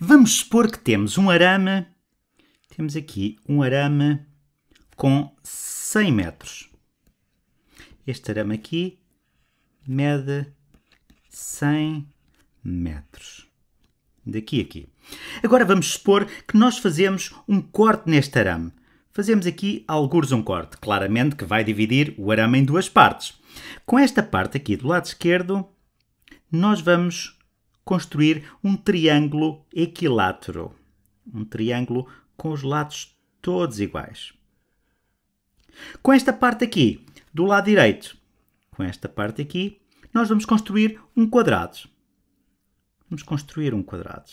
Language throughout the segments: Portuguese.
Vamos supor que temos um arame, temos aqui um arame com 100 metros. Este arame aqui mede 100 metros. Daqui a aqui. Agora vamos supor que nós fazemos um corte neste arame. Fazemos aqui, alguns um corte, claramente que vai dividir o arame em duas partes. Com esta parte aqui do lado esquerdo, nós vamos construir um triângulo equilátero. Um triângulo com os lados todos iguais. Com esta parte aqui, do lado direito, com esta parte aqui, nós vamos construir um quadrado. Vamos construir um quadrado.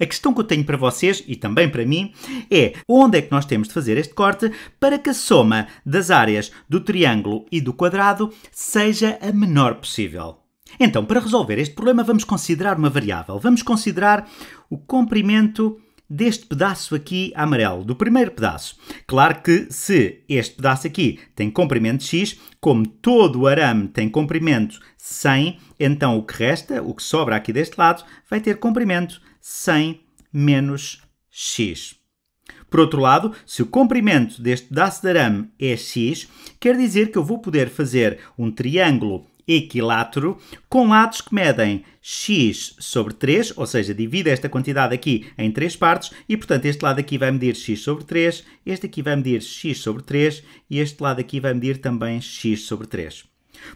A questão que eu tenho para vocês e também para mim é onde é que nós temos de fazer este corte para que a soma das áreas do triângulo e do quadrado seja a menor possível. Então, para resolver este problema, vamos considerar uma variável. Vamos considerar o comprimento deste pedaço aqui amarelo, do primeiro pedaço. Claro que se este pedaço aqui tem comprimento x, como todo o arame tem comprimento 100, então o que resta, o que sobra aqui deste lado, vai ter comprimento 100 menos x. Por outro lado, se o comprimento deste pedaço de é x, quer dizer que eu vou poder fazer um triângulo equilátero com lados que medem x sobre 3, ou seja, divide esta quantidade aqui em três partes e, portanto, este lado aqui vai medir x sobre 3, este aqui vai medir x sobre 3 e este lado aqui vai medir também x sobre 3.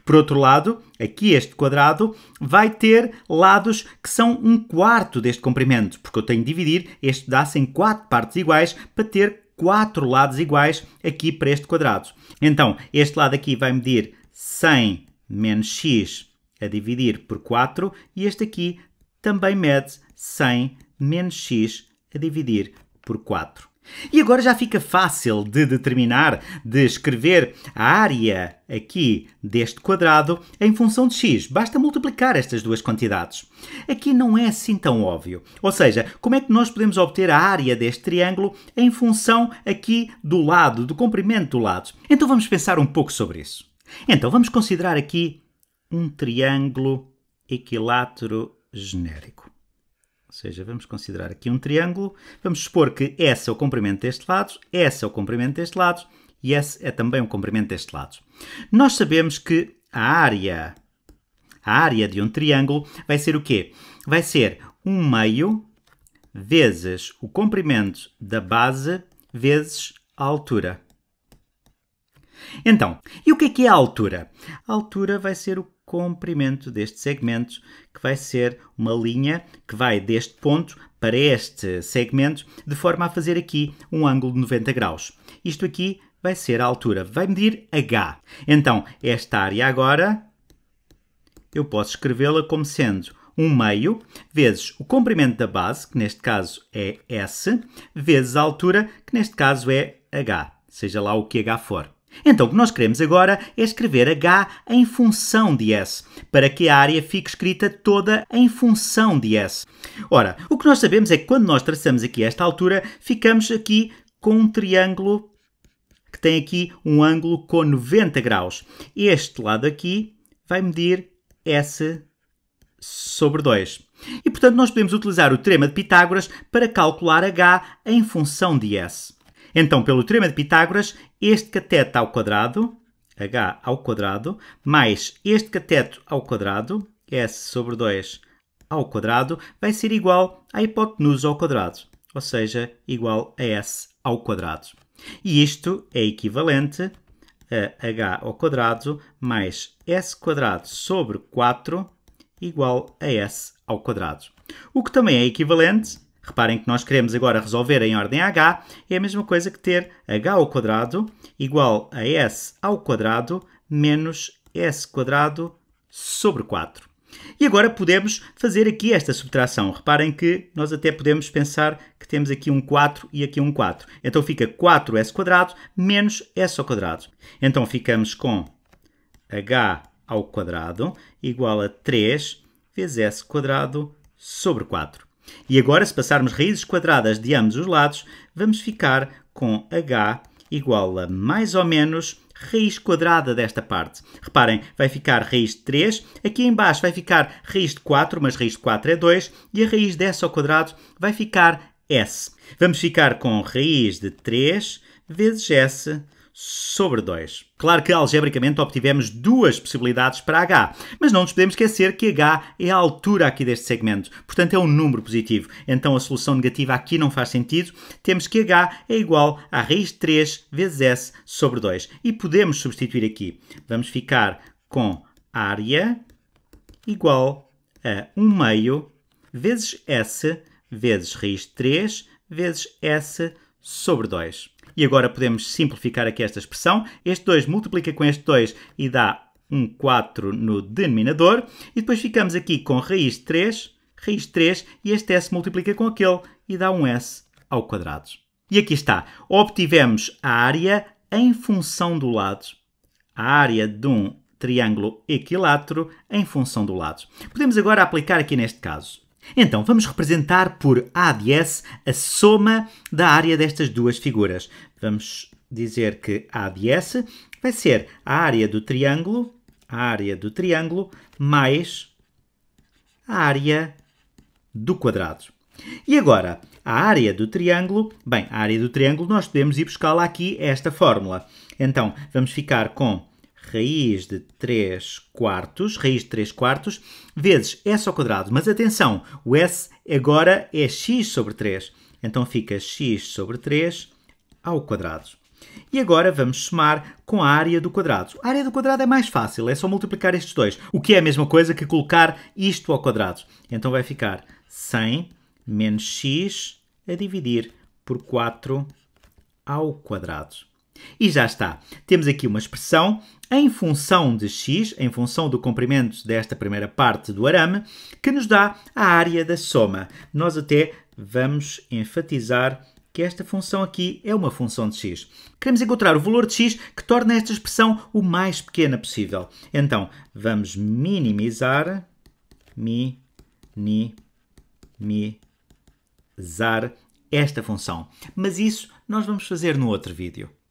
Por outro lado, aqui este quadrado vai ter lados que são um quarto deste comprimento, porque eu tenho de dividir este pedaço em quatro partes iguais para ter quatro lados iguais aqui para este quadrado. Então, este lado aqui vai medir 100 menos x a dividir por 4 e este aqui também mede 100 menos x a dividir por 4. E agora já fica fácil de determinar, de escrever a área aqui deste quadrado em função de x. Basta multiplicar estas duas quantidades. Aqui não é assim tão óbvio. Ou seja, como é que nós podemos obter a área deste triângulo em função aqui do lado, do comprimento do lado? Então vamos pensar um pouco sobre isso. Então vamos considerar aqui um triângulo equilátero genérico. Ou seja, vamos considerar aqui um triângulo. Vamos supor que S é o comprimento deste lado, S é o comprimento deste lado e S é também o comprimento deste lado. Nós sabemos que a área, a área de um triângulo vai ser o quê? Vai ser 1 um meio vezes o comprimento da base vezes a altura. Então, e o que é que é a altura? A altura vai ser o comprimento deste segmento, que vai ser uma linha que vai deste ponto para este segmento, de forma a fazer aqui um ângulo de 90 graus. Isto aqui vai ser a altura, vai medir H. Então, esta área agora, eu posso escrevê-la como sendo 1 um meio vezes o comprimento da base, que neste caso é S, vezes a altura, que neste caso é H, seja lá o que H for. Então o que nós queremos agora é escrever H em função de S, para que a área fique escrita toda em função de S. Ora, o que nós sabemos é que quando nós traçamos aqui esta altura, ficamos aqui com um triângulo que tem aqui um ângulo com 90 graus. Este lado aqui vai medir S sobre 2. E portanto nós podemos utilizar o teorema de Pitágoras para calcular H em função de S. Então, pelo teorema de Pitágoras, este cateto ao quadrado, h ao quadrado, mais este cateto ao quadrado, s sobre 2 ao quadrado, vai ser igual à hipotenusa ao quadrado, ou seja, igual a s ao quadrado. E isto é equivalente a h ao quadrado mais s quadrado sobre 4 igual a s ao quadrado. O que também é equivalente Reparem que nós queremos agora resolver em ordem H, é a mesma coisa que ter H ao quadrado igual a S ao quadrado menos S quadrado sobre 4. E agora podemos fazer aqui esta subtração. Reparem que nós até podemos pensar que temos aqui um 4 e aqui um 4. Então fica 4 quadrado menos s ao quadrado. Então ficamos com h ao quadrado igual a 3 vezes quadrado sobre 4. E agora, se passarmos raízes quadradas de ambos os lados, vamos ficar com h igual a mais ou menos raiz quadrada desta parte. Reparem, vai ficar raiz de 3, aqui embaixo vai ficar raiz de 4, mas raiz de 4 é 2, e a raiz dessa ao quadrado vai ficar s. Vamos ficar com raiz de 3 vezes s sobre 2. Claro que algebricamente obtivemos duas possibilidades para h, mas não nos podemos esquecer que h é a altura aqui deste segmento, portanto é um número positivo. Então a solução negativa aqui não faz sentido. Temos que h é igual a raiz de 3 vezes s sobre 2 e podemos substituir aqui. Vamos ficar com área igual a 1 meio vezes s vezes raiz de 3 vezes s sobre 2. E agora podemos simplificar aqui esta expressão. Este 2 multiplica com este 2 e dá um 4 no denominador. E depois ficamos aqui com raiz 3, raiz 3, e este S multiplica com aquele e dá um S ao quadrado. E aqui está. Obtivemos a área em função do lado. A área de um triângulo equilátero em função do lado. Podemos agora aplicar aqui neste caso. Então, vamos representar por A de S a soma da área destas duas figuras. Vamos dizer que A de S vai ser a área do triângulo, a área do triângulo, mais a área do quadrado. E agora, a área do triângulo, bem, a área do triângulo nós podemos ir buscá-la aqui, esta fórmula. Então, vamos ficar com raiz de 3 quartos, raiz de 3 quartos, vezes s ao quadrado. Mas atenção, o s agora é x sobre 3. Então fica x sobre 3 ao quadrado. E agora vamos somar com a área do quadrado. A área do quadrado é mais fácil, é só multiplicar estes dois, o que é a mesma coisa que colocar isto ao quadrado. Então vai ficar 100 menos x a dividir por 4 ao quadrado. E já está. Temos aqui uma expressão em função de x, em função do comprimento desta primeira parte do arame, que nos dá a área da soma. Nós até vamos enfatizar que esta função aqui é uma função de x. Queremos encontrar o valor de x que torna esta expressão o mais pequena possível. Então, vamos minimizar, esta função. Mas isso nós vamos fazer no outro vídeo.